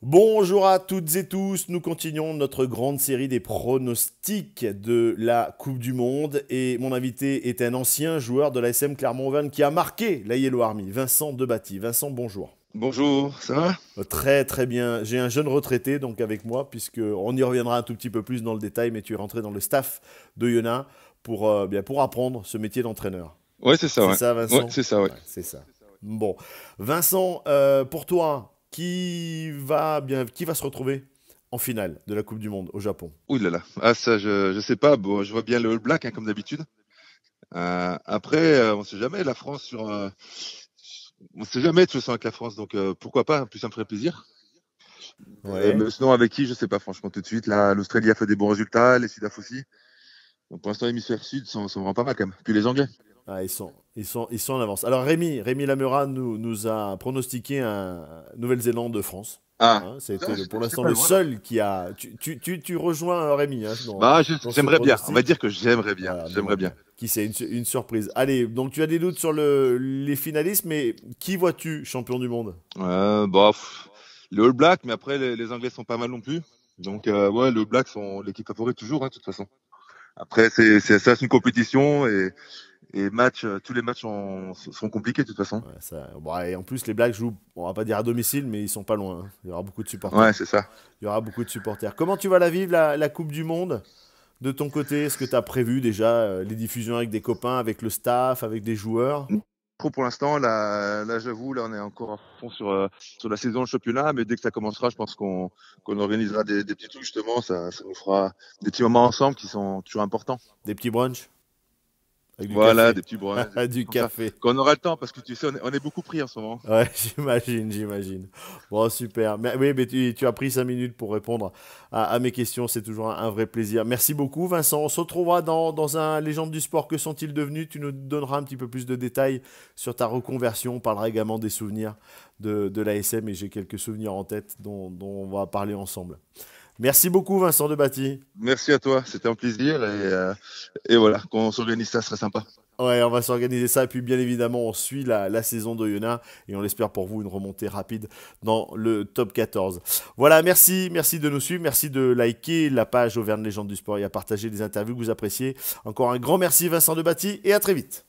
Bonjour à toutes et tous, nous continuons notre grande série des pronostics de la Coupe du Monde et mon invité est un ancien joueur de la SM Clermont-Auvergne qui a marqué la Yellow Army, Vincent Debatty. Vincent, bonjour. Bonjour, ça va euh, Très très bien. J'ai un jeune retraité donc avec moi puisque on y reviendra un tout petit peu plus dans le détail mais tu es rentré dans le staff de Yona pour, euh, bien, pour apprendre ce métier d'entraîneur. Ouais, c'est ça. C'est ça Vincent. c'est ça, Bon, Vincent, euh, pour toi, qui va, bien, qui va se retrouver en finale de la Coupe du Monde au Japon Ouh là là, ah, ça je ne sais pas, bon, je vois bien le All Black hein, comme d'habitude. Euh, après, euh, on sait jamais, la France sur... Euh, on sait jamais de toute façon avec la France, donc pourquoi pas, hein, plus ça me ferait plaisir. mais sinon, avec qui, je ne sais pas franchement tout de suite. Là, l'Australie a fait des bons résultats, les Sudaf aussi. Donc pour l'instant, l'hémisphère sud sont rend pas mal quand même, puis les Anglais. Ah, ils sont, ils sont, ils sont en avance. Alors Rémi, Rémi Lamera nous, nous a pronostiqué un Nouvelle-Zélande-France. de Ah, c'était hein, ah, pour l'instant le seul qui a. Tu, rejoins euh, Rémi. Hein, bah, j'aimerais bien. On va dire que j'aimerais bien. j'aimerais bien. Qui c'est une, surprise. Allez, donc tu as des doutes sur les finalistes, mais qui vois-tu champion du monde euh, bah, Le All Black, mais après les, Anglais sont pas mal non plus. Donc euh, ouais, le All Black sont l'équipe favorite toujours, hein, de toute façon. Après, c'est ça, c'est une compétition et et match, euh, tous les matchs sont, sont compliqués de toute façon. Bah, et en plus, les blagues, jouent, on va pas dire à domicile, mais ils sont pas loin. Hein. Il y aura beaucoup de supporters. Ouais, c'est ça. Il y aura beaucoup de supporters. Comment tu vas la vivre, la, la Coupe du Monde De ton côté, est-ce que tu as prévu déjà euh, les diffusions avec des copains, avec le staff, avec des joueurs Pour pour l'instant, là, là j'avoue, on est encore à fond sur, euh, sur la saison de championnat, mais dès que ça commencera, je pense qu'on organisera des, petits trucs justement, ça, ça nous fera des petits moments ensemble qui sont toujours importants. Des petits brunchs voilà, des petits du café. Qu'on aura le temps, parce que tu sais, on est, beaucoup pris en ce moment. Ouais, j'imagine, j'imagine. Bon, super. Mais, oui, mais tu, as pris cinq minutes pour répondre à, mes questions. C'est toujours un, vrai plaisir. Merci beaucoup, Vincent. On se retrouvera dans, un Légende du sport. Que sont-ils devenus Tu nous donneras un petit peu plus de détails sur ta reconversion. On parlera également des souvenirs de, de l'ASM et j'ai quelques souvenirs en tête dont, dont on va parler ensemble. Merci beaucoup, Vincent Debatty. Merci à toi, c'était un plaisir. Et, euh, voilà, qu'on s'organise ça, serait sympa. Ouais, on va s'organiser ça. Et puis, bien évidemment, on suit la, saison de Yona et on l'espère pour vous une remontée rapide dans le top 14. Voilà, merci, merci de nous suivre. Merci de liker la page Auvergne Légende du Sport et à partager les interviews que vous appréciez. Encore un grand merci, Vincent Debatty, et à très vite.